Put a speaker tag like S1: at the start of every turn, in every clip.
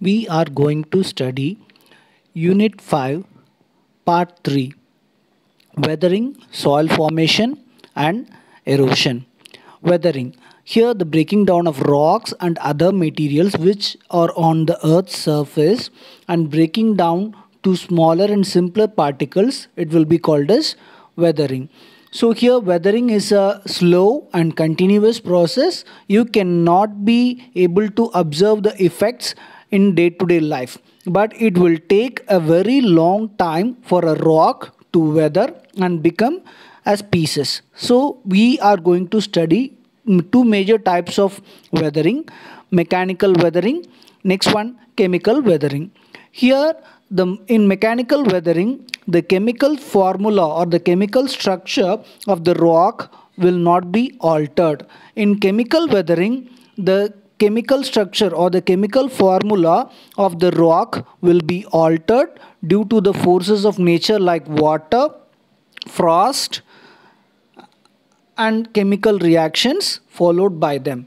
S1: we are going to study Unit 5, Part 3 Weathering, Soil Formation and Erosion. Weathering. Here the breaking down of rocks and other materials which are on the earth's surface and breaking down to smaller and simpler particles it will be called as weathering. So here weathering is a slow and continuous process. You cannot be able to observe the effects in day to day life. But it will take a very long time for a rock to weather and become as pieces. So we are going to study two major types of weathering mechanical weathering next one chemical weathering here the in mechanical weathering the chemical formula or the chemical structure of the rock will not be altered in chemical weathering the chemical structure or the chemical formula of the rock will be altered due to the forces of nature like water, frost and chemical reactions followed by them.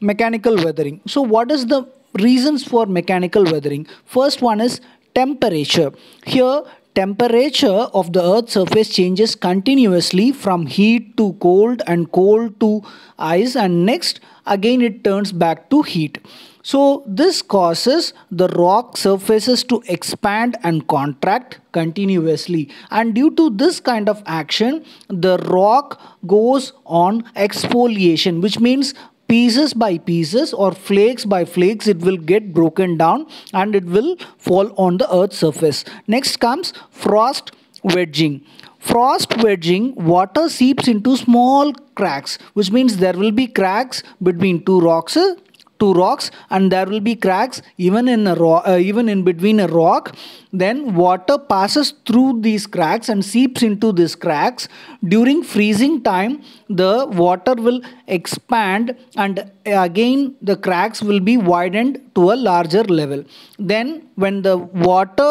S1: Mechanical weathering. So what is the reasons for mechanical weathering? First one is temperature. Here Temperature of the Earth's surface changes continuously from heat to cold and cold to ice and next again it turns back to heat. So this causes the rock surfaces to expand and contract continuously and due to this kind of action the rock goes on exfoliation which means pieces by pieces or flakes by flakes it will get broken down and it will fall on the earth surface. Next comes frost wedging. Frost wedging, water seeps into small cracks which means there will be cracks between two rocks two rocks and there will be cracks even in a rock uh, even in between a rock then water passes through these cracks and seeps into these cracks during freezing time the water will expand and again the cracks will be widened to a larger level then when the water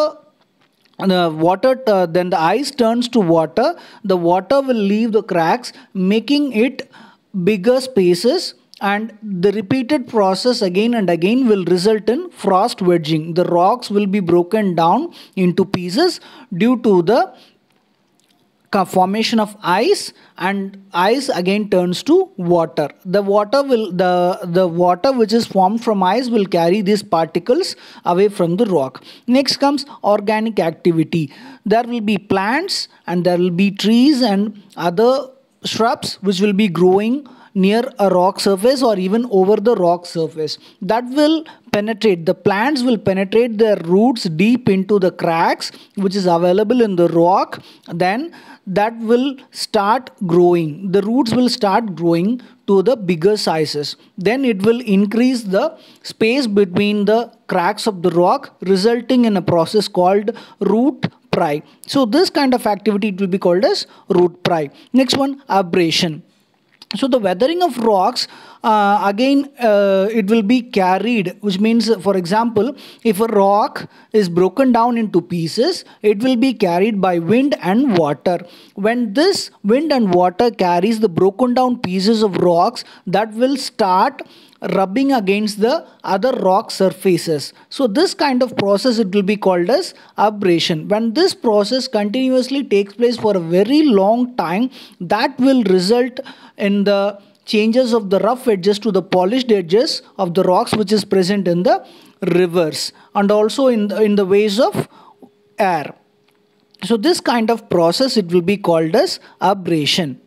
S1: the water uh, then the ice turns to water the water will leave the cracks making it bigger spaces and the repeated process again and again will result in frost wedging. The rocks will be broken down into pieces due to the formation of ice and ice again turns to water the water will the the water which is formed from ice will carry these particles away from the rock next comes organic activity there will be plants and there will be trees and other shrubs which will be growing near a rock surface or even over the rock surface. That will penetrate, the plants will penetrate their roots deep into the cracks which is available in the rock. Then that will start growing. The roots will start growing to the bigger sizes. Then it will increase the space between the cracks of the rock resulting in a process called root pry. So this kind of activity it will be called as root pry. Next one abrasion so the weathering of rocks uh, again uh, it will be carried which means for example if a rock is broken down into pieces it will be carried by wind and water when this wind and water carries the broken down pieces of rocks that will start rubbing against the other rock surfaces. So this kind of process it will be called as abrasion. When this process continuously takes place for a very long time that will result in the changes of the rough edges to the polished edges of the rocks which is present in the rivers and also in the, in the ways of air. So this kind of process it will be called as abrasion.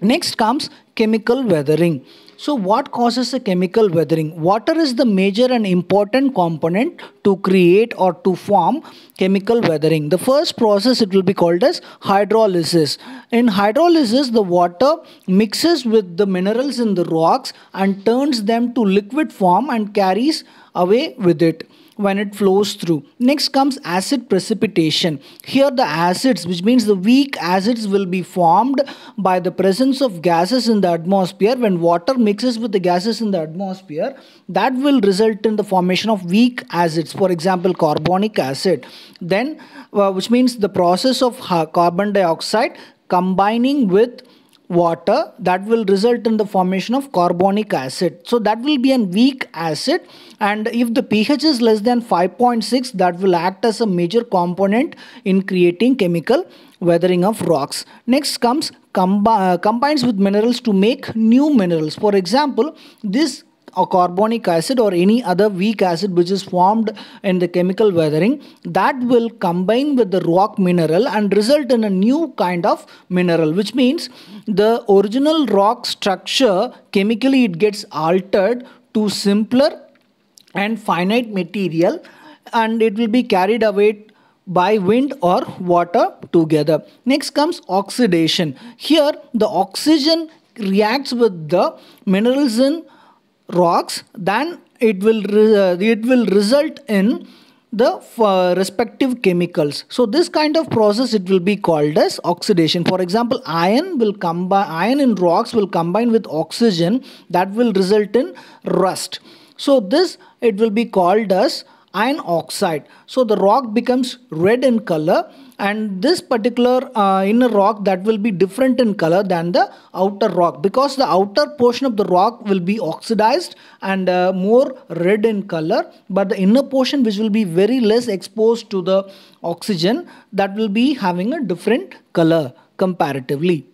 S1: Next comes chemical weathering. So what causes a chemical weathering? Water is the major and important component to create or to form chemical weathering. The first process it will be called as hydrolysis. In hydrolysis the water mixes with the minerals in the rocks and turns them to liquid form and carries away with it when it flows through. Next comes acid precipitation. Here the acids which means the weak acids will be formed by the presence of gases in the atmosphere when water mixes with the gases in the atmosphere that will result in the formation of weak acids for example carbonic acid then uh, which means the process of carbon dioxide combining with water that will result in the formation of carbonic acid. So that will be a weak acid and if the pH is less than 5.6 that will act as a major component in creating chemical weathering of rocks. Next comes uh, combines with minerals to make new minerals. For example, this or carbonic acid or any other weak acid which is formed in the chemical weathering that will combine with the rock mineral and result in a new kind of mineral which means the original rock structure chemically it gets altered to simpler and finite material and it will be carried away by wind or water together. Next comes oxidation. Here the oxygen reacts with the minerals in rocks then it will uh, it will result in the uh, respective chemicals. So this kind of process it will be called as oxidation. For example, iron will combine iron in rocks will combine with oxygen that will result in rust. So this it will be called as iron oxide. So the rock becomes red in color and this particular uh, inner rock that will be different in color than the outer rock because the outer portion of the rock will be oxidized and uh, more red in color but the inner portion which will be very less exposed to the oxygen that will be having a different color comparatively.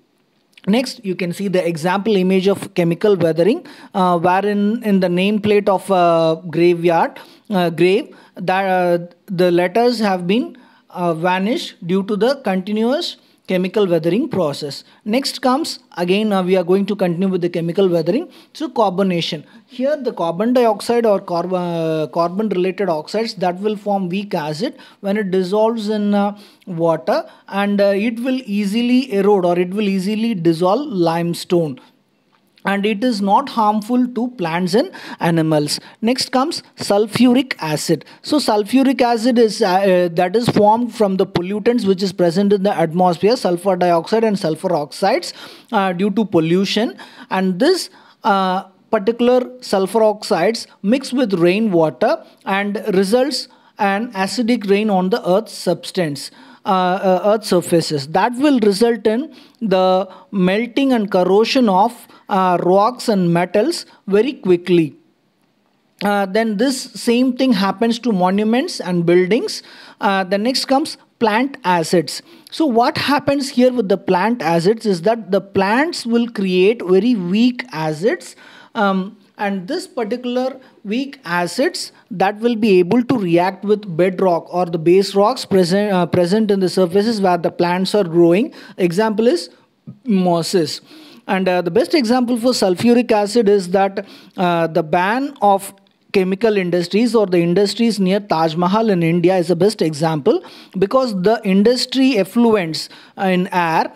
S1: Next, you can see the example image of chemical weathering, uh, wherein in the nameplate of a uh, graveyard uh, grave, that uh, the letters have been uh, vanish due to the continuous chemical weathering process. Next comes again uh, we are going to continue with the chemical weathering through carbonation. Here the carbon dioxide or carb uh, carbon related oxides that will form weak acid when it dissolves in uh, water and uh, it will easily erode or it will easily dissolve limestone and it is not harmful to plants and animals next comes sulfuric acid so sulfuric acid is uh, uh, that is formed from the pollutants which is present in the atmosphere sulfur dioxide and sulfur oxides uh, due to pollution and this uh, particular sulfur oxides mix with rainwater and results an acidic rain on the earth's substance uh, uh, earth surfaces that will result in the melting and corrosion of uh, rocks and metals very quickly uh, then this same thing happens to monuments and buildings uh, the next comes plant acids so what happens here with the plant acids is that the plants will create very weak acids um, and this particular weak acids that will be able to react with bedrock or the base rocks present uh, present in the surfaces where the plants are growing example is mosses and uh, the best example for sulfuric acid is that uh, the ban of chemical industries or the industries near Taj Mahal in India is the best example because the industry effluents in air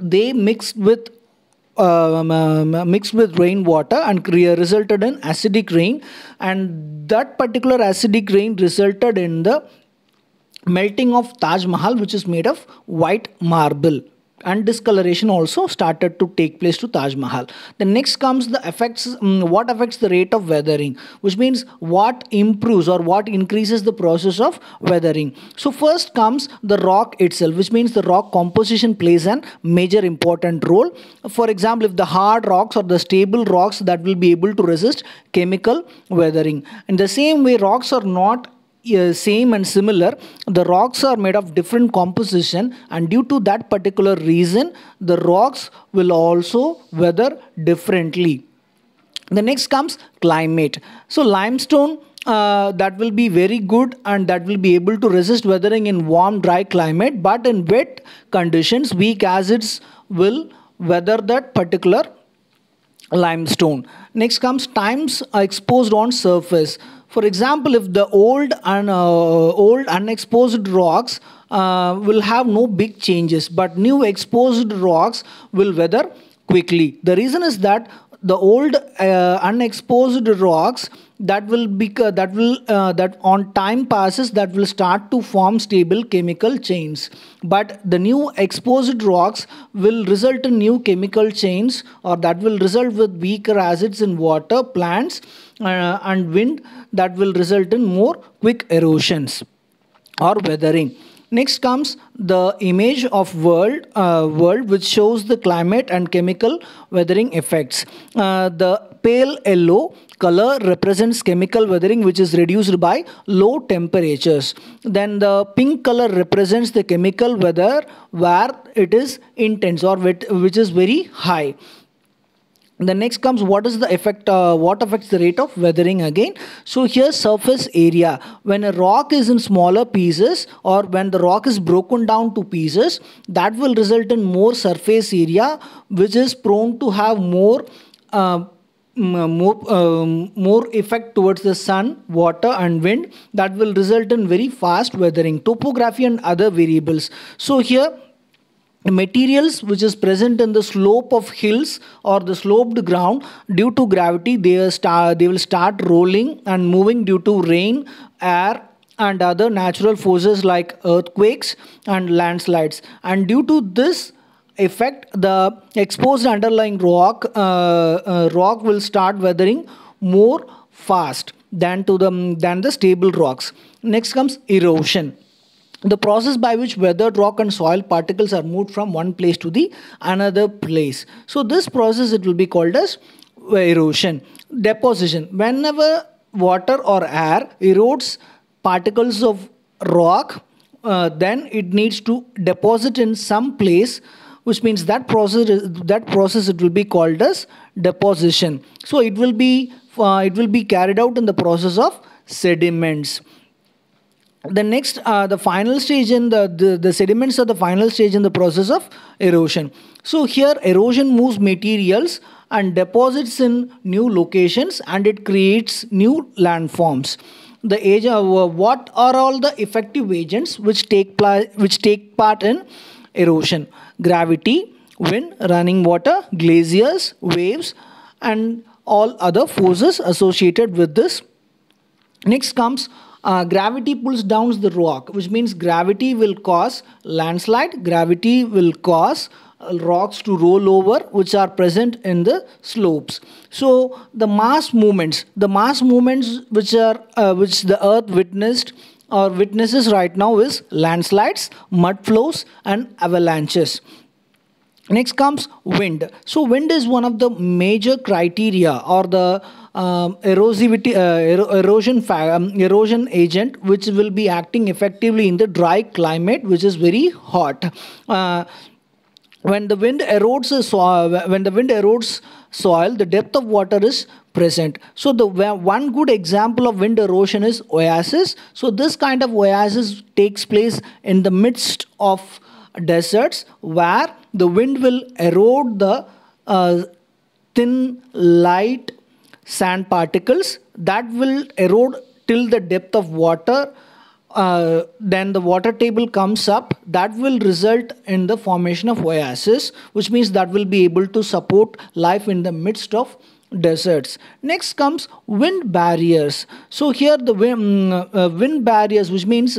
S1: they mixed with um, um, mixed with rainwater and resulted in acidic rain and that particular acidic rain resulted in the melting of Taj Mahal which is made of white marble and discoloration also started to take place to Taj Mahal. The next comes the effects, mm, what affects the rate of weathering, which means what improves or what increases the process of weathering. So first comes the rock itself, which means the rock composition plays an major important role. For example, if the hard rocks or the stable rocks that will be able to resist chemical weathering. In the same way, rocks are not uh, same and similar. The rocks are made of different composition and due to that particular reason, the rocks will also weather differently. The next comes climate. So limestone uh, that will be very good and that will be able to resist weathering in warm dry climate but in wet conditions weak acids will weather that particular limestone. Next comes times exposed on surface. For example, if the old, and uh, old unexposed rocks uh, will have no big changes, but new exposed rocks will weather quickly. The reason is that the old uh, unexposed rocks that will be uh, that will uh, that on time passes that will start to form stable chemical chains but the new exposed rocks will result in new chemical chains or that will result with weaker acids in water plants uh, and wind that will result in more quick erosions or weathering Next comes the image of world, uh, world which shows the climate and chemical weathering effects. Uh, the pale yellow color represents chemical weathering which is reduced by low temperatures. Then the pink color represents the chemical weather where it is intense or which is very high the next comes what is the effect uh, what affects the rate of weathering again so here surface area when a rock is in smaller pieces or when the rock is broken down to pieces that will result in more surface area which is prone to have more uh, uh more um, more effect towards the sun water and wind that will result in very fast weathering topography and other variables so here materials which is present in the slope of hills or the sloped ground due to gravity they, start, they will start rolling and moving due to rain air and other natural forces like earthquakes and landslides and due to this effect the exposed underlying rock uh, uh, rock will start weathering more fast than to the than the stable rocks next comes erosion the process by which weathered rock and soil particles are moved from one place to the another place so this process it will be called as erosion deposition whenever water or air erodes particles of rock uh, then it needs to deposit in some place which means that process that process it will be called as deposition so it will be uh, it will be carried out in the process of sediments the next uh, the final stage in the, the, the sediments are the final stage in the process of erosion so here erosion moves materials and deposits in new locations and it creates new landforms the age uh, what are all the effective agents which take which take part in erosion gravity wind running water glaciers waves and all other forces associated with this next comes uh, gravity pulls down the rock, which means gravity will cause landslide, gravity will cause uh, rocks to roll over which are present in the slopes so the mass movements the mass movements which are uh, which the earth witnessed or witnesses right now is landslides mud flows and avalanches next comes wind so wind is one of the major criteria or the um, erosivity, uh, erosion, um, erosion agent which will be acting effectively in the dry climate which is very hot. Uh, when the wind erodes the soil, when the wind erodes soil, the depth of water is present. So the one good example of wind erosion is oasis. So this kind of oasis takes place in the midst of deserts where the wind will erode the uh, thin light sand particles that will erode till the depth of water uh, then the water table comes up that will result in the formation of oasis which means that will be able to support life in the midst of deserts next comes wind barriers so here the wind, uh, uh, wind barriers which means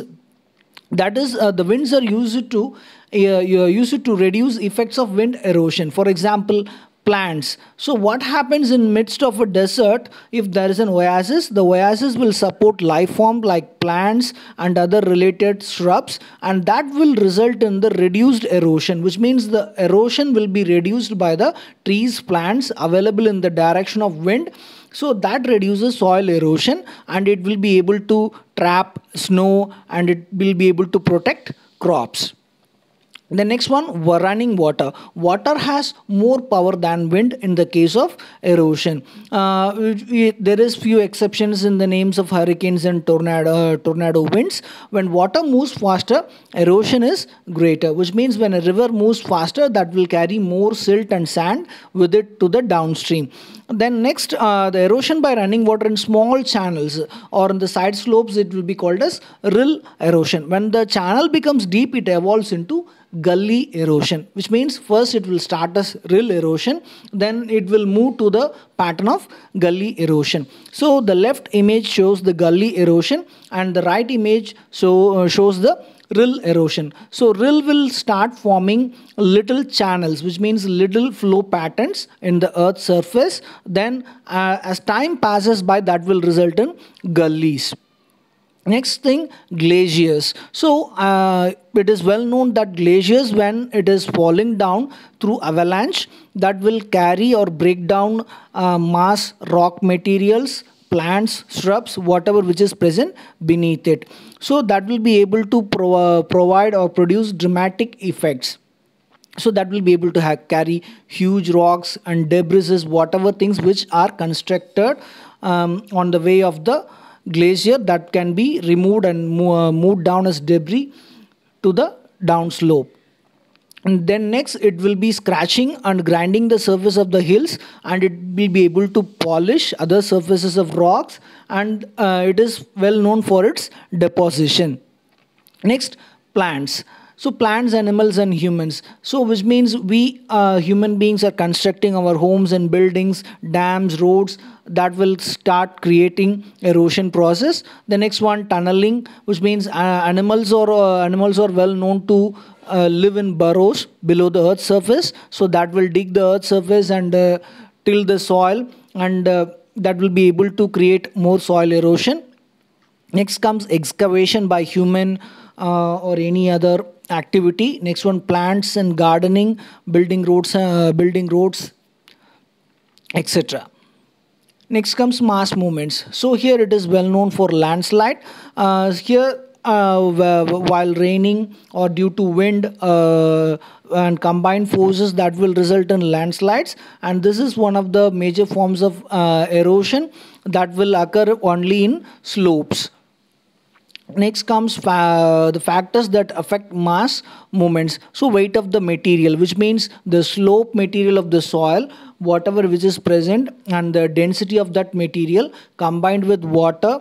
S1: that is uh, the winds are used to uh, uh used to reduce effects of wind erosion for example plants. So what happens in midst of a desert if there is an oasis? The oasis will support life form like plants and other related shrubs and that will result in the reduced erosion which means the erosion will be reduced by the trees plants available in the direction of wind so that reduces soil erosion and it will be able to trap snow and it will be able to protect crops the next one running water water has more power than wind in the case of erosion uh, there is few exceptions in the names of hurricanes and tornado uh, tornado winds when water moves faster erosion is greater which means when a river moves faster that will carry more silt and sand with it to the downstream then next, uh, the erosion by running water in small channels or on the side slopes, it will be called as rill erosion. When the channel becomes deep, it evolves into gully erosion, which means first it will start as rill erosion, then it will move to the pattern of gully erosion. So the left image shows the gully erosion and the right image so, uh, shows the rill erosion. So rill will start forming little channels which means little flow patterns in the earth surface. Then uh, as time passes by that will result in gullies. Next thing, glaciers. So uh, it is well known that glaciers when it is falling down through avalanche that will carry or break down uh, mass rock materials, plants, shrubs, whatever which is present beneath it so that will be able to pro uh, provide or produce dramatic effects so that will be able to have, carry huge rocks and debris whatever things which are constructed um, on the way of the glacier that can be removed and mo uh, moved down as debris to the downslope and then next it will be scratching and grinding the surface of the hills and it will be able to polish other surfaces of rocks and uh, it is well known for its deposition next plants so plants animals and humans so which means we uh, human beings are constructing our homes and buildings dams roads that will start creating erosion process the next one tunneling which means uh, animals or uh, animals are well known to uh, live in burrows below the earth's surface so that will dig the earth's surface and uh, till the soil and uh, that will be able to create more soil erosion next comes excavation by human uh, or any other activity next one plants and gardening building roads uh, building roads etc next comes mass movements so here it is well known for landslide here uh, uh, while raining or due to wind uh, and combined forces that will result in landslides and this is one of the major forms of erosion that will occur only in slopes next comes fa the factors that affect mass movements so weight of the material which means the slope material of the soil whatever which is present and the density of that material combined with water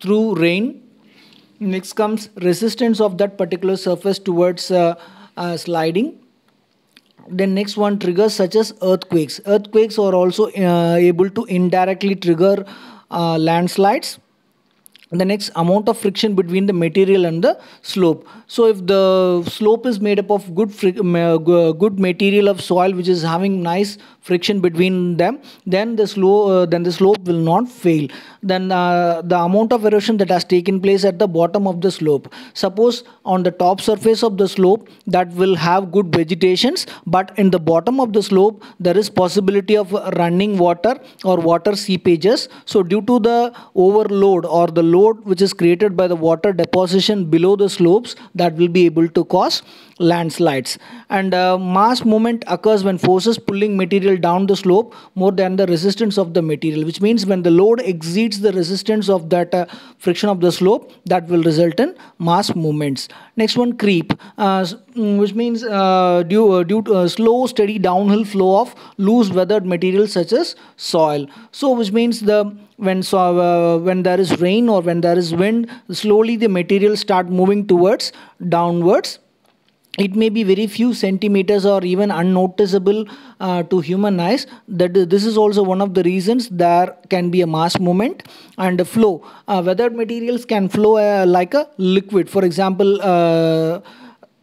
S1: through rain next comes resistance of that particular surface towards uh, uh, sliding then next one triggers such as earthquakes earthquakes are also uh, able to indirectly trigger uh, landslides the next amount of friction between the material and the slope so if the slope is made up of good good material of soil which is having nice friction between them then the slope uh, then the slope will not fail then uh, the amount of erosion that has taken place at the bottom of the slope suppose on the top surface of the slope that will have good vegetations but in the bottom of the slope there is possibility of running water or water seepages so due to the overload or the load which is created by the water deposition below the slopes that will be able to cause landslides and uh, mass movement occurs when forces pulling material down the slope more than the resistance of the material which means when the load exceeds the resistance of that uh, friction of the slope that will result in mass movements next one creep uh, mm, which means uh, due, uh, due to uh, slow steady downhill flow of loose weathered material such as soil so which means the when so uh, when there is rain or when there is wind slowly the material start moving towards downwards it may be very few centimeters or even unnoticeable uh, to human eyes that this is also one of the reasons there can be a mass moment and a flow uh, weathered materials can flow uh, like a liquid for example uh,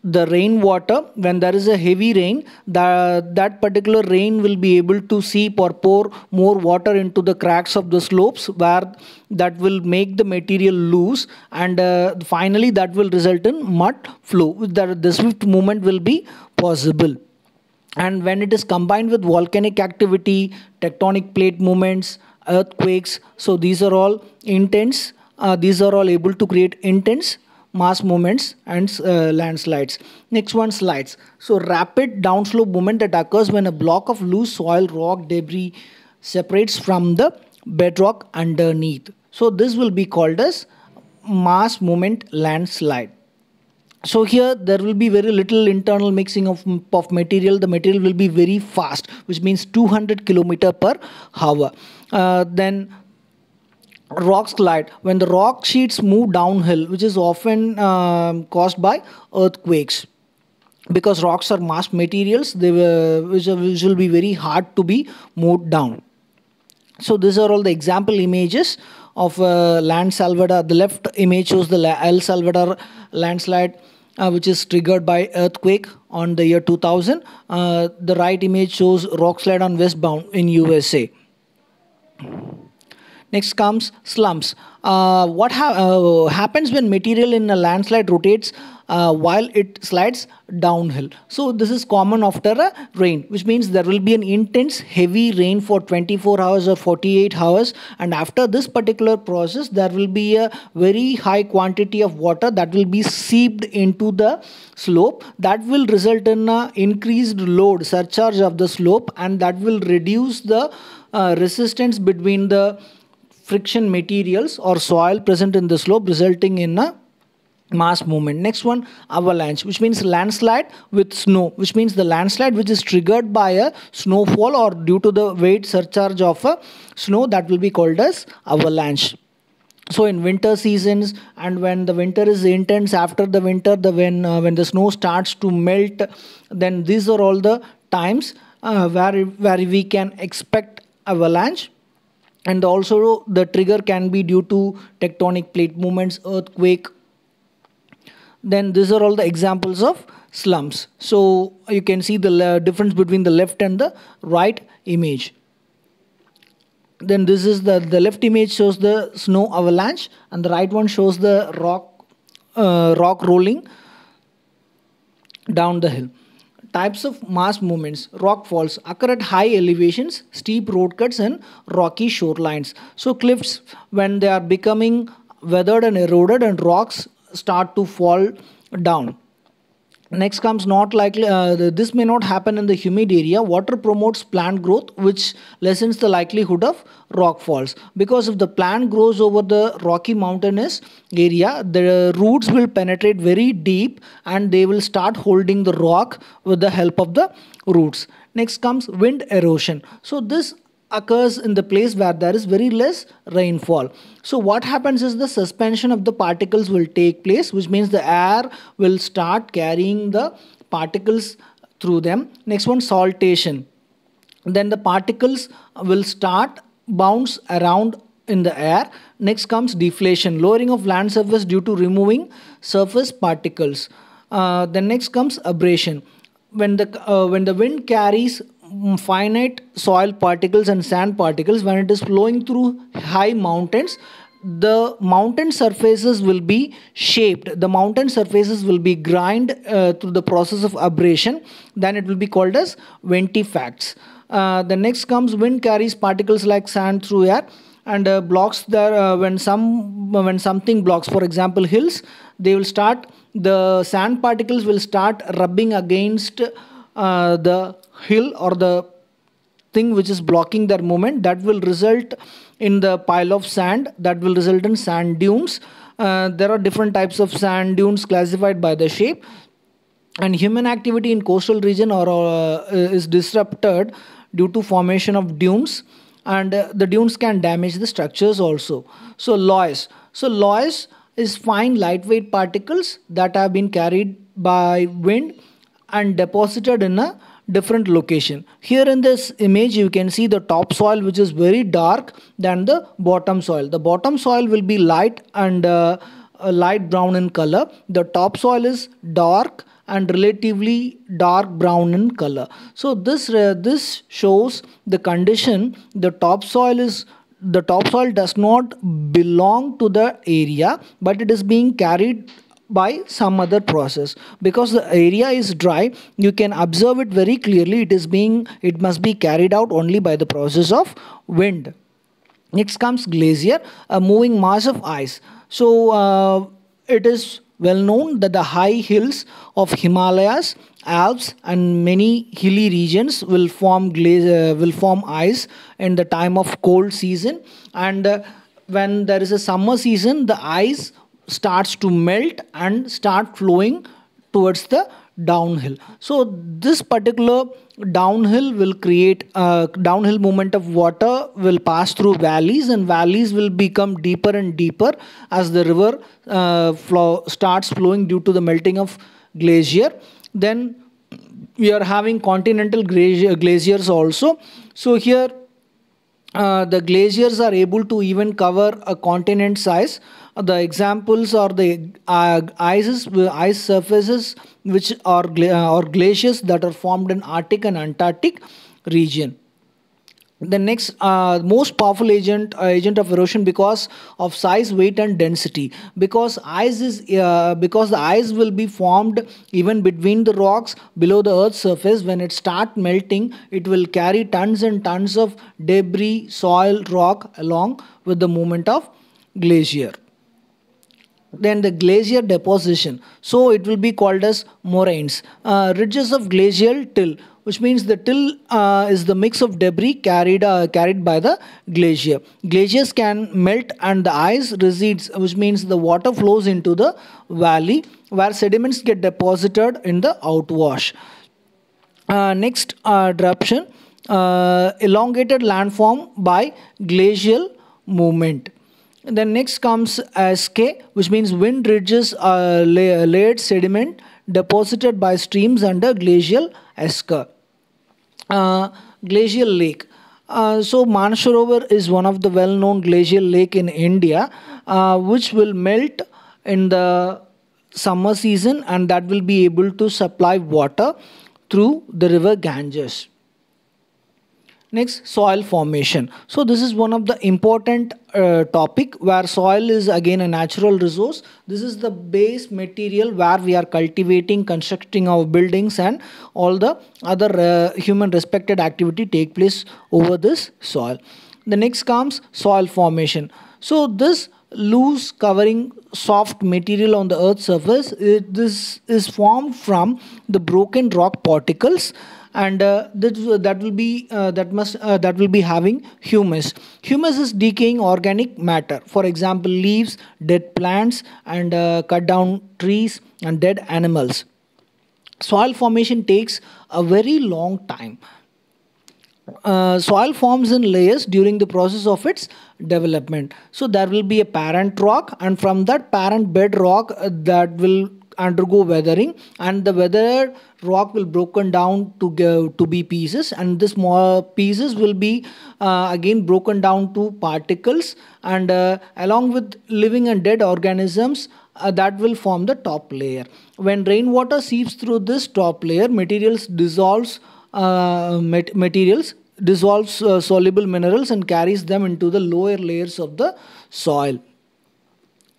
S1: the rainwater when there is a heavy rain the, that particular rain will be able to seep or pour more water into the cracks of the slopes where that will make the material loose and uh, finally that will result in mud flow that the swift movement will be possible and when it is combined with volcanic activity tectonic plate movements earthquakes so these are all intense uh, these are all able to create intense mass movements and uh, landslides. Next one slides. So rapid downslope movement that occurs when a block of loose soil, rock, debris separates from the bedrock underneath. So this will be called as mass movement landslide. So here there will be very little internal mixing of, of material. The material will be very fast which means 200 kilometer per hour. Uh, then rocks slide when the rock sheets move downhill which is often um, caused by earthquakes because rocks are mass materials they were, which, are, which will be very hard to be moved down so these are all the example images of uh, land salvador the left image shows the el salvador landslide uh, which is triggered by earthquake on the year 2000 uh, the right image shows rock slide on westbound in usa Next comes slumps. Uh, what ha uh, happens when material in a landslide rotates uh, while it slides downhill? So this is common after a rain, which means there will be an intense heavy rain for 24 hours or 48 hours. And after this particular process, there will be a very high quantity of water that will be seeped into the slope. That will result in an increased load surcharge of the slope and that will reduce the uh, resistance between the friction materials or soil present in the slope resulting in a mass movement next one avalanche which means landslide with snow which means the landslide which is triggered by a snowfall or due to the weight surcharge of a snow that will be called as avalanche so in winter seasons and when the winter is intense after the winter the when uh, when the snow starts to melt then these are all the times uh, where where we can expect avalanche and also the trigger can be due to tectonic plate movements earthquake then these are all the examples of slumps so you can see the difference between the left and the right image then this is the the left image shows the snow avalanche and the right one shows the rock uh, rock rolling down the hill types of mass movements, rock falls occur at high elevations, steep road cuts and rocky shorelines. So cliffs when they are becoming weathered and eroded and rocks start to fall down next comes not likely uh, this may not happen in the humid area water promotes plant growth which lessens the likelihood of rock falls because if the plant grows over the rocky mountainous area the roots will penetrate very deep and they will start holding the rock with the help of the roots next comes wind erosion so this occurs in the place where there is very less rainfall. So what happens is the suspension of the particles will take place which means the air will start carrying the particles through them. Next one saltation. Then the particles will start bounce around in the air. Next comes deflation, lowering of land surface due to removing surface particles. Uh, then next comes abrasion when the uh, when the wind carries finite soil particles and sand particles when it is flowing through high mountains the mountain surfaces will be shaped the mountain surfaces will be grind uh, through the process of abrasion then it will be called as ventifacts uh, the next comes wind carries particles like sand through air and uh, blocks there uh, when some when something blocks for example hills they will start the sand particles will start rubbing against uh, the hill or the thing which is blocking their movement that will result in the pile of sand that will result in sand dunes uh, there are different types of sand dunes classified by the shape and human activity in coastal region or uh, uh is disrupted due to formation of dunes and uh, the dunes can damage the structures also so loess so loess is fine lightweight particles that have been carried by wind and deposited in a different location. Here in this image you can see the top soil which is very dark than the bottom soil. The bottom soil will be light and uh, light brown in color. The top soil is dark and relatively dark brown in color. So this, uh, this shows the condition the top soil is the topsoil does not belong to the area but it is being carried by some other process because the area is dry you can observe it very clearly it is being it must be carried out only by the process of wind next comes glacier a moving mass of ice so uh, it is well known that the high hills of himalayas alps and many hilly regions will form glaze, uh, will form ice in the time of cold season and uh, when there is a summer season the ice starts to melt and start flowing towards the downhill. So this particular downhill will create uh, downhill movement of water will pass through valleys and valleys will become deeper and deeper as the river uh, flow starts flowing due to the melting of glacier. Then we are having continental glacier, glaciers also. So here uh, the glaciers are able to even cover a continent size uh, the examples are the uh, ices, uh, ice surfaces which are uh, or glaciers that are formed in Arctic and Antarctic region the next uh, most powerful agent uh, agent of erosion because of size weight and density because ice is uh, because the ice will be formed even between the rocks below the earth's surface when it start melting it will carry tons and tons of debris soil rock along with the movement of glacier then the glacier deposition. So it will be called as moraines. Uh, ridges of glacial till, which means the till uh, is the mix of debris carried uh, carried by the glacier. Glaciers can melt and the ice recedes, which means the water flows into the valley where sediments get deposited in the outwash. Uh, next uh, eruption, uh, elongated landform by glacial movement then next comes esk, which means wind ridges are layered sediment deposited by streams under glacial esker, uh, glacial lake. Uh, so Manasarovar is one of the well-known glacial lake in India, uh, which will melt in the summer season and that will be able to supply water through the river Ganges next soil formation so this is one of the important uh, topic where soil is again a natural resource this is the base material where we are cultivating constructing our buildings and all the other uh, human respected activity take place over this soil the next comes soil formation so this loose covering soft material on the earth surface it, this is formed from the broken rock particles and uh, this, uh, that will be uh, that must uh, that will be having humus humus is decaying organic matter for example leaves dead plants and cut down trees and dead animals soil formation takes a very long time uh, soil forms in layers during the process of its development. So there will be a parent rock and from that parent bedrock, uh, that will undergo weathering and the weathered rock will broken down to go, to be pieces and this more pieces will be uh, again broken down to particles and uh, along with living and dead organisms uh, that will form the top layer when rainwater seeps through this top layer materials dissolves uh, mat materials dissolves uh, soluble minerals and carries them into the lower layers of the soil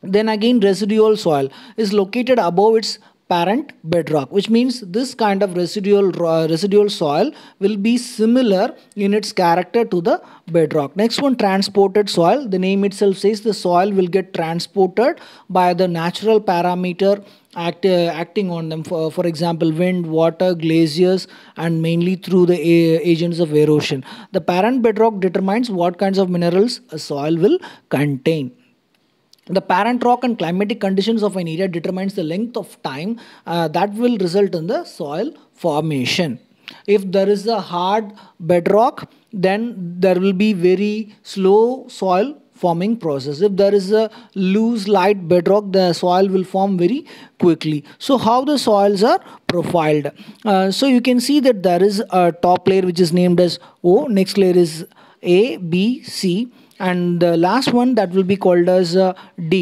S1: then again residual soil is located above its parent bedrock which means this kind of residual uh, residual soil will be similar in its character to the bedrock next one transported soil the name itself says the soil will get transported by the natural parameter act, uh, acting on them for, for example wind water glaciers and mainly through the agents of erosion the parent bedrock determines what kinds of minerals a soil will contain the parent rock and climatic conditions of an area determines the length of time uh, that will result in the soil formation if there is a hard bedrock then there will be very slow soil forming process if there is a loose light bedrock the soil will form very quickly so how the soils are profiled uh, so you can see that there is a top layer which is named as o next layer is a b c and the last one that will be called as uh, d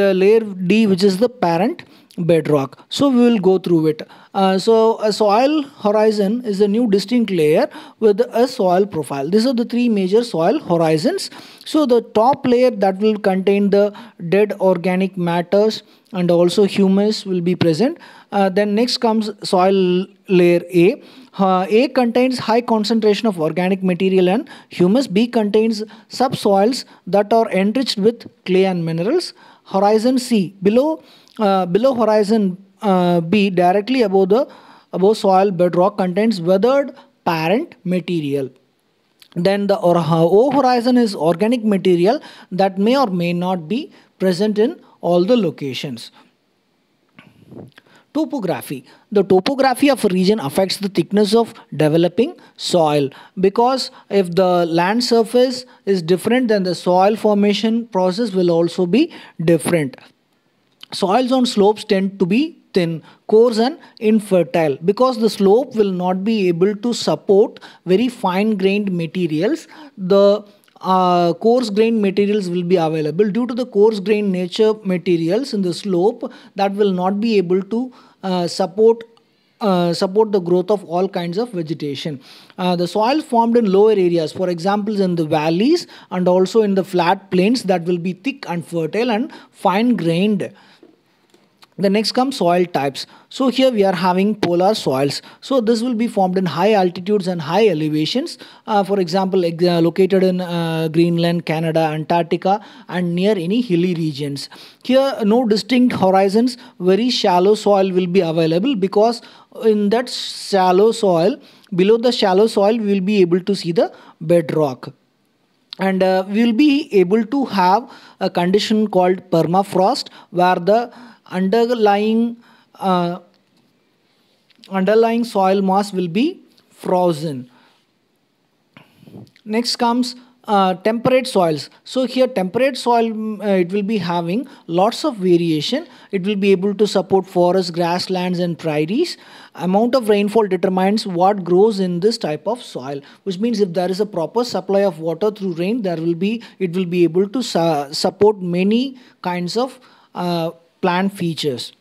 S1: the layer d which is the parent bedrock so we will go through it uh, so a soil horizon is a new distinct layer with a soil profile these are the three major soil horizons so the top layer that will contain the dead organic matters and also humus will be present uh, then next comes soil layer a uh, a contains high concentration of organic material and humus b contains subsoils that are enriched with clay and minerals horizon C below uh, below horizon uh, B directly above the above soil bedrock contains weathered parent material then the or uh, O horizon is organic material that may or may not be present in all the locations Topography. The topography of a region affects the thickness of developing soil because if the land surface is different then the soil formation process will also be different. Soils on slopes tend to be thin, coarse and infertile because the slope will not be able to support very fine grained materials. The uh, coarse grained materials will be available due to the coarse grained nature materials in the slope that will not be able to uh, support uh, support the growth of all kinds of vegetation. Uh, the soil formed in lower areas, for example, in the valleys and also in the flat plains that will be thick and fertile and fine grained the next comes soil types so here we are having polar soils so this will be formed in high altitudes and high elevations uh, for example uh, located in uh, greenland canada antarctica and near any hilly regions here no distinct horizons very shallow soil will be available because in that shallow soil below the shallow soil we will be able to see the bedrock and uh, we will be able to have a condition called permafrost where the underlying uh, underlying soil mass will be frozen. Next comes uh, temperate soils. So here temperate soil mm, uh, it will be having lots of variation. It will be able to support forests, grasslands and prairies. Amount of rainfall determines what grows in this type of soil which means if there is a proper supply of water through rain there will be it will be able to su support many kinds of uh, plant features.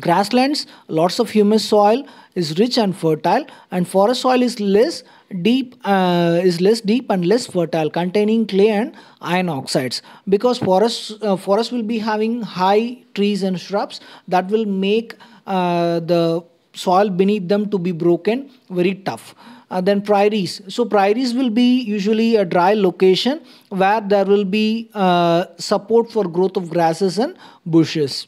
S1: Grasslands, lots of humus soil is rich and fertile and forest soil is less deep uh, is less deep and less fertile containing clay and iron oxides because forest, uh, will be having high trees and shrubs that will make uh, the soil beneath them to be broken very tough uh, then prairies. So prairies will be usually a dry location where there will be uh, support for growth of grasses and bushes.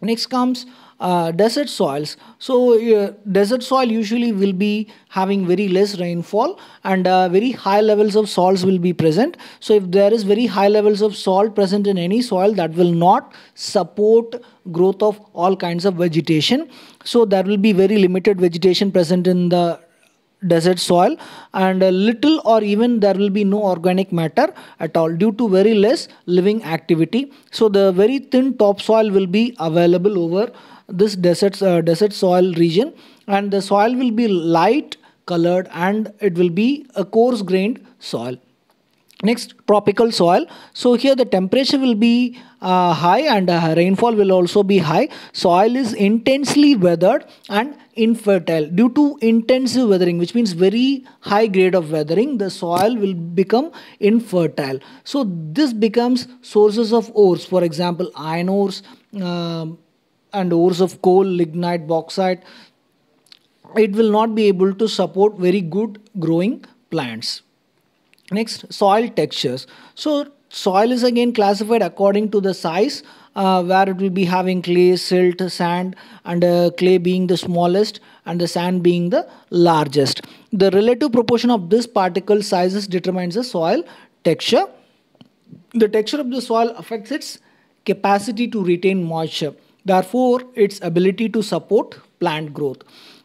S1: Next comes uh, desert soils. So uh, desert soil usually will be having very less rainfall and uh, very high levels of salts will be present. So if there is very high levels of salt present in any soil that will not support growth of all kinds of vegetation. So there will be very limited vegetation present in the desert soil and little or even there will be no organic matter at all due to very less living activity so the very thin topsoil will be available over this desert uh, desert soil region and the soil will be light colored and it will be a coarse grained soil next tropical soil so here the temperature will be uh, high and uh, rainfall will also be high soil is intensely weathered and infertile due to intensive weathering which means very high grade of weathering the soil will become infertile so this becomes sources of ores for example iron ores uh, and ores of coal lignite bauxite it will not be able to support very good growing plants Next, soil textures. So soil is again classified according to the size uh, where it will be having clay, silt, sand and uh, clay being the smallest and the sand being the largest. The relative proportion of this particle sizes determines the soil texture. The texture of the soil affects its capacity to retain moisture, therefore its ability to support plant growth.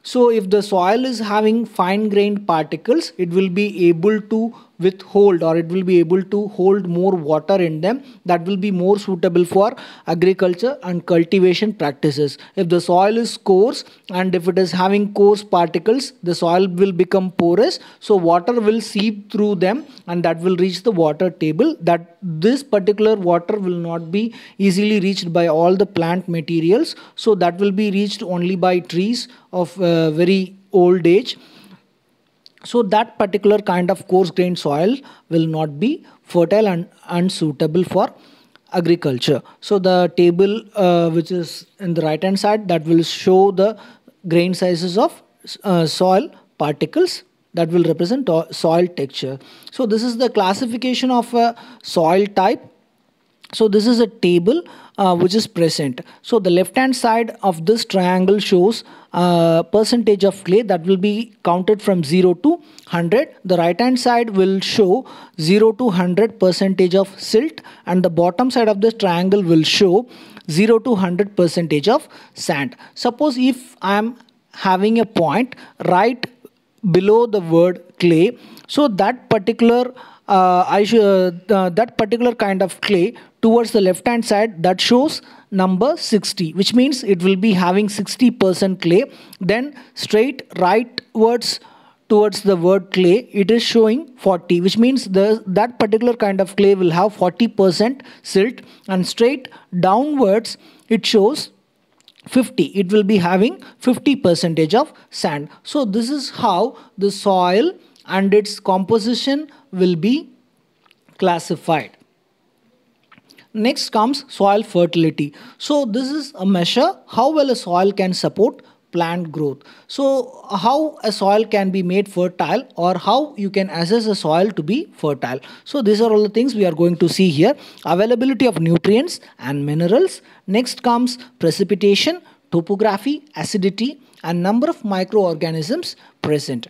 S1: So if the soil is having fine grained particles, it will be able to withhold or it will be able to hold more water in them that will be more suitable for agriculture and cultivation practices if the soil is coarse and if it is having coarse particles the soil will become porous so water will seep through them and that will reach the water table that this particular water will not be easily reached by all the plant materials so that will be reached only by trees of uh, very old age so that particular kind of coarse grained soil will not be fertile and unsuitable for agriculture so the table uh, which is in the right hand side that will show the grain sizes of uh, soil particles that will represent soil texture so this is the classification of a soil type so this is a table uh, which is present. So the left hand side of this triangle shows uh, percentage of clay that will be counted from 0 to 100. The right hand side will show 0 to 100 percentage of silt and the bottom side of this triangle will show 0 to 100 percentage of sand. Suppose if I am having a point right below the word clay so that particular uh, I uh, uh, that particular kind of clay towards the left hand side that shows number 60 which means it will be having 60% clay then straight rightwards towards the word clay it is showing 40 which means the, that particular kind of clay will have 40% silt and straight downwards it shows 50 it will be having 50 percentage of sand so this is how the soil and its composition will be classified. Next comes soil fertility. So this is a measure how well a soil can support plant growth. So how a soil can be made fertile or how you can assess a soil to be fertile. So these are all the things we are going to see here. Availability of nutrients and minerals. Next comes precipitation, topography, acidity and number of microorganisms present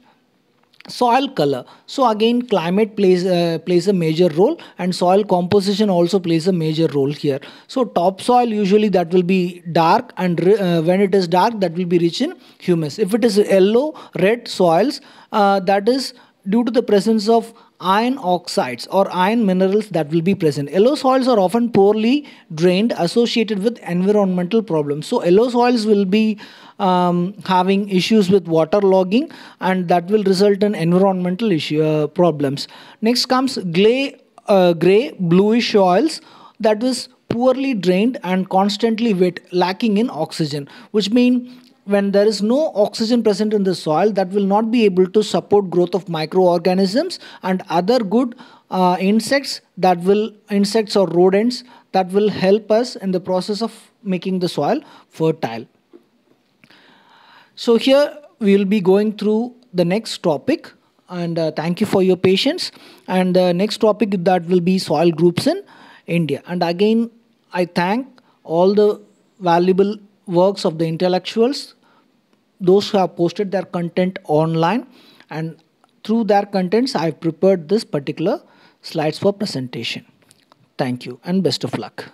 S1: soil color so again climate plays uh, plays a major role and soil composition also plays a major role here so topsoil usually that will be dark and uh, when it is dark that will be rich in humus if it is yellow red soils uh, that is due to the presence of iron oxides or iron minerals that will be present. Yellow soils are often poorly drained associated with environmental problems. So yellow soils will be um, having issues with water logging and that will result in environmental issue, uh, problems. Next comes gray, uh, gray bluish soils that is poorly drained and constantly wet lacking in oxygen which mean when there is no oxygen present in the soil that will not be able to support growth of microorganisms and other good uh, insects that will insects or rodents that will help us in the process of making the soil fertile so here we will be going through the next topic and uh, thank you for your patience and the next topic that will be soil groups in india and again i thank all the valuable works of the intellectuals, those who have posted their content online and through their contents I have prepared this particular slides for presentation. Thank you and best of luck.